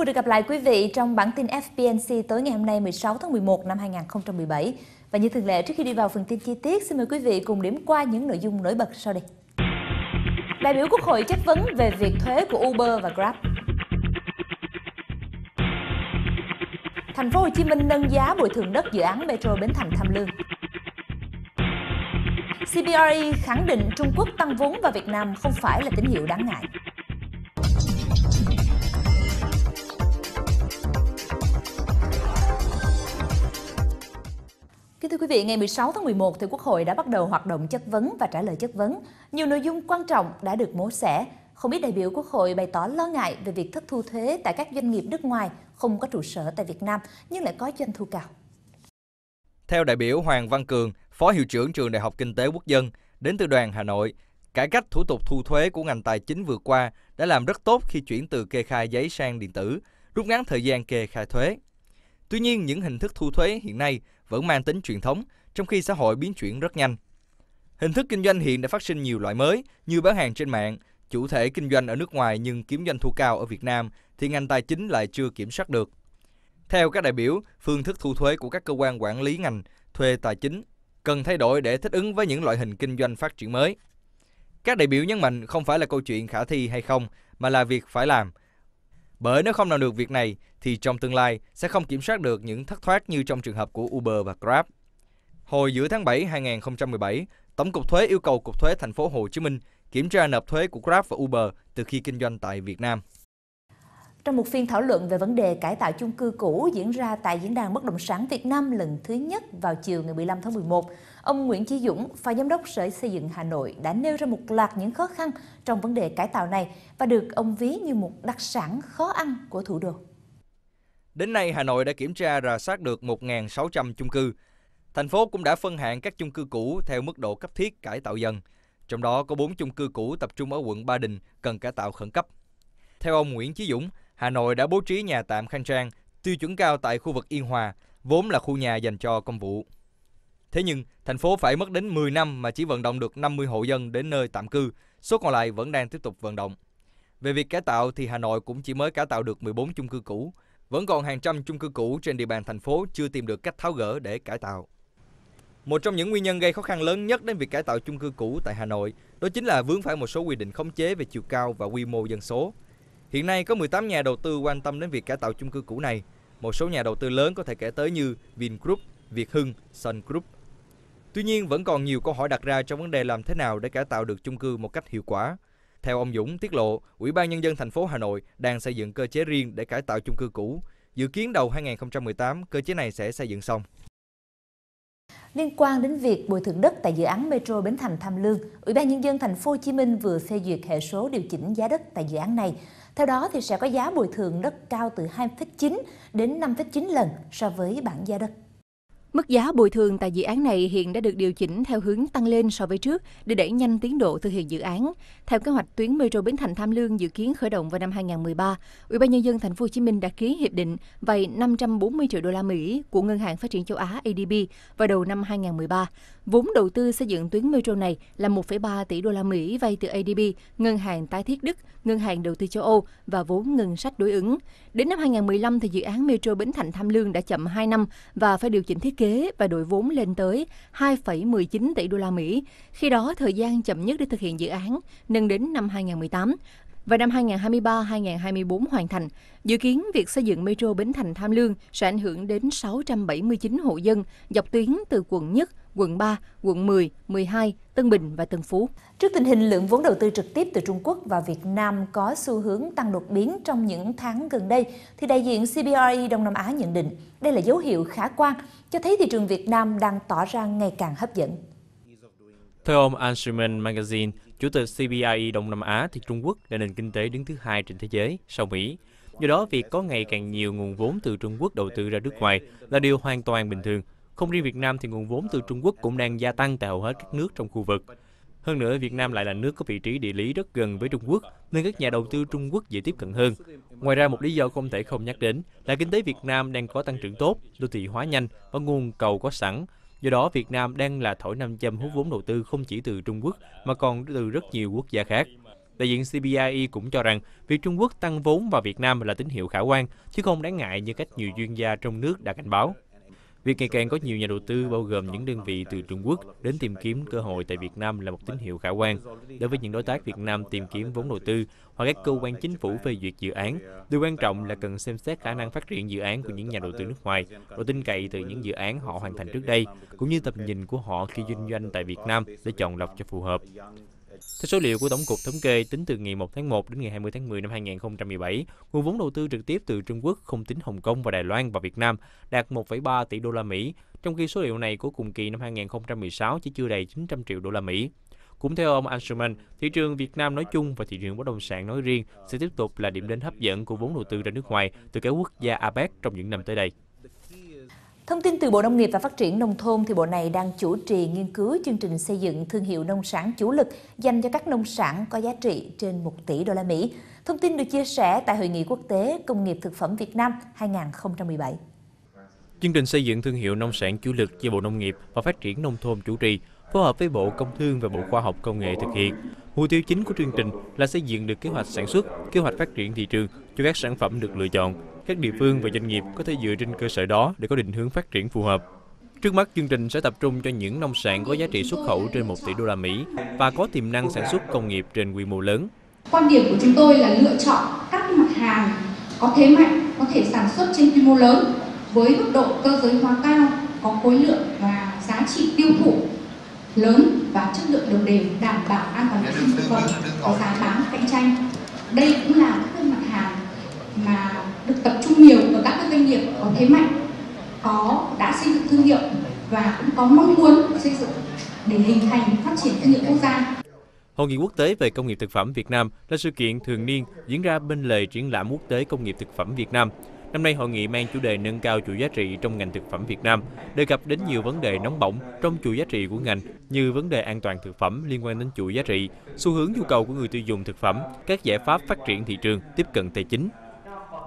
Vui được gặp lại quý vị trong bản tin FPNC tối ngày hôm nay 16 tháng 11 năm 2017. Và như thường lệ, trước khi đi vào phần tin chi tiết, xin mời quý vị cùng điểm qua những nội dung nổi bật sau đây. Đại biểu Quốc hội chất vấn về việc thuế của Uber và Grab. Thành phố Hồ Chí Minh nâng giá bồi thường đất dự án Metro Bến Thành Tham Lương. CBRE khẳng định Trung Quốc tăng vốn vào Việt Nam không phải là tín hiệu đáng ngại. thưa quý vị, ngày 16 tháng 11 thì Quốc hội đã bắt đầu hoạt động chất vấn và trả lời chất vấn. Nhiều nội dung quan trọng đã được mổ xẻ. Không biết đại biểu Quốc hội bày tỏ lo ngại về việc thất thu thuế tại các doanh nghiệp nước ngoài không có trụ sở tại Việt Nam nhưng lại có doanh thu cao. Theo đại biểu Hoàng Văn Cường, Phó Hiệu trưởng Trường Đại học Kinh tế Quốc dân, đến từ đoàn Hà Nội, cải cách thủ tục thu thuế của ngành tài chính vừa qua đã làm rất tốt khi chuyển từ kê khai giấy sang điện tử, rút ngắn thời gian kê khai thuế. Tuy nhiên, những hình thức thu thuế hiện nay vẫn mang tính truyền thống, trong khi xã hội biến chuyển rất nhanh. Hình thức kinh doanh hiện đã phát sinh nhiều loại mới như bán hàng trên mạng, chủ thể kinh doanh ở nước ngoài nhưng kiếm doanh thu cao ở Việt Nam thì ngành tài chính lại chưa kiểm soát được. Theo các đại biểu, phương thức thu thuế của các cơ quan quản lý ngành thuê tài chính cần thay đổi để thích ứng với những loại hình kinh doanh phát triển mới. Các đại biểu nhấn mạnh không phải là câu chuyện khả thi hay không, mà là việc phải làm, bởi nếu không làm được việc này thì trong tương lai sẽ không kiểm soát được những thất thoát như trong trường hợp của Uber và Grab. Hồi giữa tháng 7 2017, Tổng cục thuế yêu cầu Cục thuế thành phố Hồ Chí Minh kiểm tra nộp thuế của Grab và Uber từ khi kinh doanh tại Việt Nam. Trong một phiên thảo luận về vấn đề cải tạo chung cư cũ diễn ra tại Diễn đàn Bất động sản Việt Nam lần thứ nhất vào chiều ngày 15 tháng 11, Ông Nguyễn Chí Dũng, Phó Giám đốc Sở Xây dựng Hà Nội đã nêu ra một loạt những khó khăn trong vấn đề cải tạo này và được ông ví như một đặc sản khó ăn của thủ đô. Đến nay, Hà Nội đã kiểm tra rà soát được 1.600 chung cư. Thành phố cũng đã phân hạng các chung cư cũ theo mức độ cấp thiết cải tạo dần. Trong đó có 4 chung cư cũ tập trung ở quận Ba Đình cần cải tạo khẩn cấp. Theo ông Nguyễn Chí Dũng, Hà Nội đã bố trí nhà tạm khang trang, tiêu chuẩn cao tại khu vực Yên Hòa, vốn là khu nhà dành cho công vụ. Thế nhưng, thành phố phải mất đến 10 năm mà chỉ vận động được 50 hộ dân đến nơi tạm cư, số còn lại vẫn đang tiếp tục vận động. Về việc cải tạo thì Hà Nội cũng chỉ mới cải tạo được 14 chung cư cũ, vẫn còn hàng trăm chung cư cũ trên địa bàn thành phố chưa tìm được cách tháo gỡ để cải tạo. Một trong những nguyên nhân gây khó khăn lớn nhất đến việc cải tạo chung cư cũ tại Hà Nội đó chính là vướng phải một số quy định khống chế về chiều cao và quy mô dân số. Hiện nay có 18 nhà đầu tư quan tâm đến việc cải tạo chung cư cũ này. Một số nhà đầu tư lớn có thể kể tới như Vingroup, Việt Hưng, Sun Group, Tuy nhiên, vẫn còn nhiều câu hỏi đặt ra trong vấn đề làm thế nào để cải tạo được chung cư một cách hiệu quả. Theo ông Dũng tiết lộ, Ủy ban nhân dân thành phố Hà Nội đang xây dựng cơ chế riêng để cải tạo chung cư cũ. Dự kiến đầu 2018, cơ chế này sẽ xây dựng xong. Liên quan đến việc bồi thường đất tại dự án Metro Bến Thành Tham Lương, Ủy ban nhân dân thành phố Hồ Chí Minh vừa phê duyệt hệ số điều chỉnh giá đất tại dự án này. Theo đó thì sẽ có giá bồi thường đất cao từ 2,9 đến 5,9 lần so với bảng giá đất Mức giá bồi thường tại dự án này hiện đã được điều chỉnh theo hướng tăng lên so với trước để đẩy nhanh tiến độ thực hiện dự án. Theo kế hoạch tuyến metro Bến Thành Tham Lương dự kiến khởi động vào năm 2013, Ủy ban nhân dân thành phố Hồ Chí Minh đã ký hiệp định vay 540 triệu đô la Mỹ của Ngân hàng Phát triển châu Á ADB vào đầu năm 2013. Vốn đầu tư xây dựng tuyến metro này là 1,3 tỷ đô la Mỹ vay từ ADB, Ngân hàng tái thiết Đức, Ngân hàng đầu tư châu Âu và vốn ngân sách đối ứng. Đến năm 2015 thì dự án metro Bến Thành Tham Lương đã chậm 2 năm và phải điều chỉnh thiết kế và đội vốn lên tới 2,19 tỷ đô la Mỹ. Khi đó, thời gian chậm nhất để thực hiện dự án nâng đến năm 2018 và năm 2023-2024 hoàn thành. Dự kiến việc xây dựng metro Bến Thành Tham Lương sẽ ảnh hưởng đến 679 hộ dân dọc tuyến từ quận Nhất, quận 3, quận 10, 12, Tân Bình và Tân Phú. Trước tình hình lượng vốn đầu tư trực tiếp từ Trung Quốc và Việt Nam có xu hướng tăng đột biến trong những tháng gần đây, thì đại diện CBRE Đông Nam Á nhận định đây là dấu hiệu khả quan, cho thấy thị trường Việt Nam đang tỏ ra ngày càng hấp dẫn. Theo ông Anshuman Magazine, Chủ tịch CBI Đông Nam Á thì Trung Quốc là nền kinh tế đứng thứ hai trên thế giới sau Mỹ. Do đó, việc có ngày càng nhiều nguồn vốn từ Trung Quốc đầu tư ra nước ngoài là điều hoàn toàn bình thường. Không riêng Việt Nam thì nguồn vốn từ Trung Quốc cũng đang gia tăng tại hầu hết các nước trong khu vực. Hơn nữa, Việt Nam lại là nước có vị trí địa lý rất gần với Trung Quốc, nên các nhà đầu tư Trung Quốc dễ tiếp cận hơn. Ngoài ra, một lý do không thể không nhắc đến là kinh tế Việt Nam đang có tăng trưởng tốt, đô thị hóa nhanh và nguồn cầu có sẵn, Do đó, Việt Nam đang là thổi nam châm hút vốn đầu tư không chỉ từ Trung Quốc mà còn từ rất nhiều quốc gia khác. Đại diện CBIE cũng cho rằng việc Trung Quốc tăng vốn vào Việt Nam là tín hiệu khả quan, chứ không đáng ngại như cách nhiều chuyên gia trong nước đã cảnh báo. Việc ngày càng có nhiều nhà đầu tư, bao gồm những đơn vị từ Trung Quốc, đến tìm kiếm cơ hội tại Việt Nam là một tín hiệu khả quan. Đối với những đối tác Việt Nam tìm kiếm vốn đầu tư hoặc các cơ quan chính phủ phê duyệt dự án, điều quan trọng là cần xem xét khả năng phát triển dự án của những nhà đầu tư nước ngoài, độ tin cậy từ những dự án họ hoàn thành trước đây, cũng như tầm nhìn của họ khi kinh doanh tại Việt Nam để chọn lọc cho phù hợp. Theo số liệu của Tổng cục Thống kê, tính từ ngày 1 tháng 1 đến ngày 20 tháng 10 năm 2017, nguồn vốn đầu tư trực tiếp từ Trung Quốc không tính Hồng Kông và Đài Loan vào Việt Nam đạt 1,3 tỷ đô la Mỹ, trong khi số liệu này của cùng kỳ năm 2016 chỉ chưa đầy 900 triệu đô la Mỹ. Cũng theo ông Anselman, thị trường Việt Nam nói chung và thị trường bất động sản nói riêng sẽ tiếp tục là điểm đến hấp dẫn của vốn đầu tư ra nước ngoài từ các quốc gia APEC trong những năm tới đây. Thông tin từ Bộ Nông nghiệp và Phát triển Nông thôn thì Bộ này đang chủ trì nghiên cứu chương trình xây dựng thương hiệu nông sản chủ lực dành cho các nông sản có giá trị trên 1 tỷ đô la Mỹ. Thông tin được chia sẻ tại Hội nghị quốc tế Công nghiệp thực phẩm Việt Nam 2017. Chương trình xây dựng thương hiệu nông sản chủ lực do Bộ Nông nghiệp và Phát triển Nông thôn chủ trì phối hợp với Bộ Công Thương và Bộ Khoa học Công nghệ thực hiện Mục tiêu chính của chương trình là xây dựng được kế hoạch sản xuất, kế hoạch phát triển thị trường cho các sản phẩm được lựa chọn. Các địa phương và doanh nghiệp có thể dựa trên cơ sở đó để có định hướng phát triển phù hợp. Trước mắt chương trình sẽ tập trung cho những nông sản có giá trị xuất khẩu trên 1 tỷ đô la Mỹ và có tiềm năng sản xuất công nghiệp trên quy mô lớn. Quan điểm của chúng tôi là lựa chọn các mặt hàng có thế mạnh, có thể sản xuất trên quy mô lớn với mức độ cơ giới hóa cao, có khối lượng và giá trị tiêu thụ lớn và chất lượng đồng đều đảm bảo an toàn vệ sinh thực phẩm có giá bán cạnh tranh đây cũng là các mặt hàng mà được tập trung nhiều ở các doanh nghiệp có thế mạnh có đã xây dựng thương hiệu và cũng có mong muốn xây dựng để hình thành phát triển thương hiệu quốc gia Hội nghị quốc tế về công nghiệp thực phẩm Việt Nam là sự kiện thường niên diễn ra bên lề triển lãm quốc tế công nghiệp thực phẩm Việt Nam Năm nay hội nghị mang chủ đề nâng cao chuỗi giá trị trong ngành thực phẩm Việt Nam, đề cập đến nhiều vấn đề nóng bỏng trong chuỗi giá trị của ngành như vấn đề an toàn thực phẩm liên quan đến chuỗi giá trị, xu hướng nhu cầu của người tiêu dùng thực phẩm, các giải pháp phát triển thị trường, tiếp cận tài chính,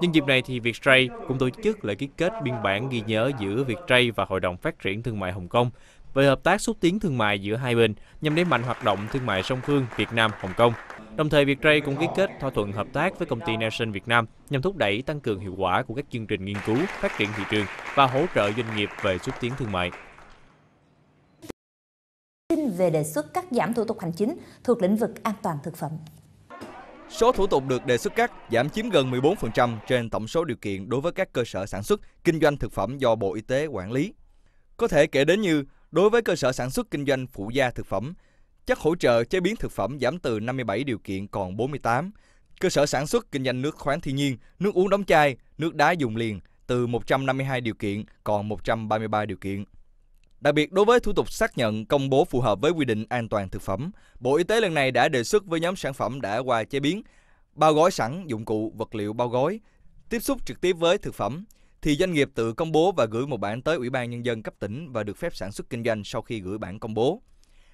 Nhân dịp này thì Viettrade cũng tổ chức lễ ký kết biên bản ghi nhớ giữa Viettrade và Hội đồng Phát triển Thương mại Hồng Kông về hợp tác xúc tiến thương mại giữa hai bên nhằm đẩy mạnh hoạt động thương mại song phương Việt Nam Hồng Kông. Đồng thời, Viettrade cũng ký kết thỏa thuận hợp tác với công ty Nelson Việt Nam nhằm thúc đẩy tăng cường hiệu quả của các chương trình nghiên cứu, phát triển thị trường và hỗ trợ doanh nghiệp về xúc tiến thương mại về đề xuất cắt giảm thủ tục hành chính thuộc lĩnh vực an toàn thực phẩm. Số thủ tục được đề xuất cắt giảm chiếm gần 14% trên tổng số điều kiện đối với các cơ sở sản xuất, kinh doanh thực phẩm do Bộ Y tế quản lý. Có thể kể đến như Đối với cơ sở sản xuất kinh doanh phụ gia thực phẩm, chất hỗ trợ chế biến thực phẩm giảm từ 57 điều kiện còn 48. Cơ sở sản xuất kinh doanh nước khoáng thiên nhiên, nước uống đóng chai, nước đá dùng liền từ 152 điều kiện còn 133 điều kiện. Đặc biệt đối với thủ tục xác nhận công bố phù hợp với quy định an toàn thực phẩm, Bộ Y tế lần này đã đề xuất với nhóm sản phẩm đã qua chế biến, bao gói sẵn dụng cụ, vật liệu bao gói, tiếp xúc trực tiếp với thực phẩm, thì doanh nghiệp tự công bố và gửi một bản tới Ủy ban Nhân dân cấp tỉnh và được phép sản xuất kinh doanh sau khi gửi bản công bố.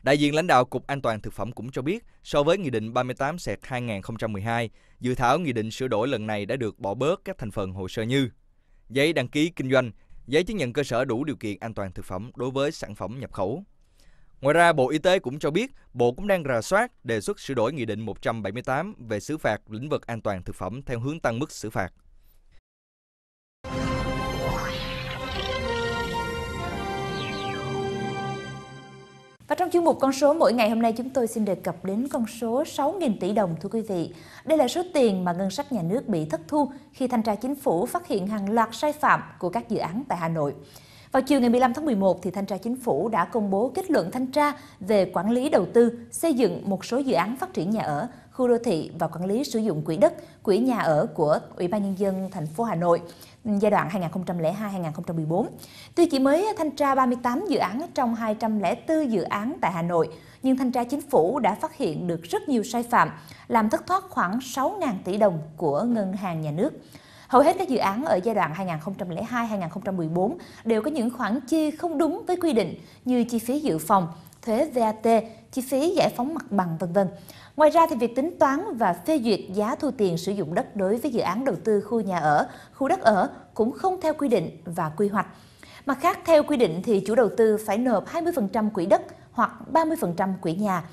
Đại diện lãnh đạo Cục An toàn Thực phẩm cũng cho biết, so với Nghị định 38 2012, dự thảo Nghị định sửa đổi lần này đã được bỏ bớt các thành phần hồ sơ như giấy đăng ký kinh doanh, giấy chứng nhận cơ sở đủ điều kiện an toàn thực phẩm đối với sản phẩm nhập khẩu. Ngoài ra, Bộ Y tế cũng cho biết, Bộ cũng đang rà soát đề xuất sửa đổi Nghị định 178 về xử phạt lĩnh vực an toàn thực phẩm theo hướng tăng mức xử phạt. Và trong chuyên mục con số mỗi ngày hôm nay chúng tôi xin đề cập đến con số 6.000 tỷ đồng thưa quý vị. Đây là số tiền mà ngân sách nhà nước bị thất thu khi thanh tra chính phủ phát hiện hàng loạt sai phạm của các dự án tại Hà Nội. Vào chiều ngày 15 tháng 11, thì Thanh tra Chính phủ đã công bố kết luận thanh tra về quản lý đầu tư, xây dựng một số dự án phát triển nhà ở, khu đô thị và quản lý sử dụng quỹ đất, quỹ nhà ở của Ủy ban Nhân dân thành phố Hà Nội giai đoạn 2002-2014. Tuy chỉ mới thanh tra 38 dự án trong 204 dự án tại Hà Nội, nhưng thanh tra chính phủ đã phát hiện được rất nhiều sai phạm, làm thất thoát khoảng 6.000 tỷ đồng của ngân hàng nhà nước. Hầu hết các dự án ở giai đoạn 2002-2014 đều có những khoản chi không đúng với quy định như chi phí dự phòng, thuế VAT, chi phí giải phóng mặt bằng vân vân. Ngoài ra thì việc tính toán và phê duyệt giá thu tiền sử dụng đất đối với dự án đầu tư khu nhà ở, khu đất ở cũng không theo quy định và quy hoạch. Mặt khác, theo quy định thì chủ đầu tư phải nộp 20% quỹ đất hoặc 30% quỹ nhà.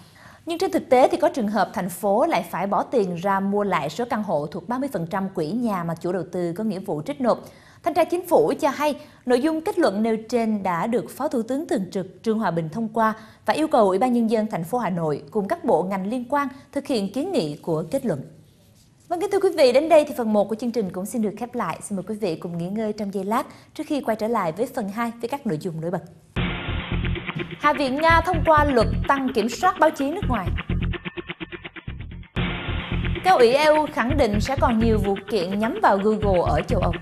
Nhưng trên thực tế thì có trường hợp thành phố lại phải bỏ tiền ra mua lại số căn hộ thuộc 30% quỹ nhà mà chủ đầu tư có nghĩa vụ trích nộp. Thanh tra Chính phủ cho hay nội dung kết luận nêu trên đã được Phó Thủ tướng thường trực Trương Hòa Bình thông qua và yêu cầu Ủy ban nhân dân thành phố Hà Nội cùng các bộ ngành liên quan thực hiện kiến nghị của kết luận. Vâng kính thưa quý vị, đến đây thì phần 1 của chương trình cũng xin được khép lại. Xin mời quý vị cùng nghỉ ngơi trong giây lát trước khi quay trở lại với phần 2 với các nội dung nổi bật. Hạ viện Nga thông qua luật tăng kiểm soát báo chí nước ngoài. Cao ủy EU khẳng định sẽ còn nhiều vụ kiện nhắm vào Google ở châu Âu.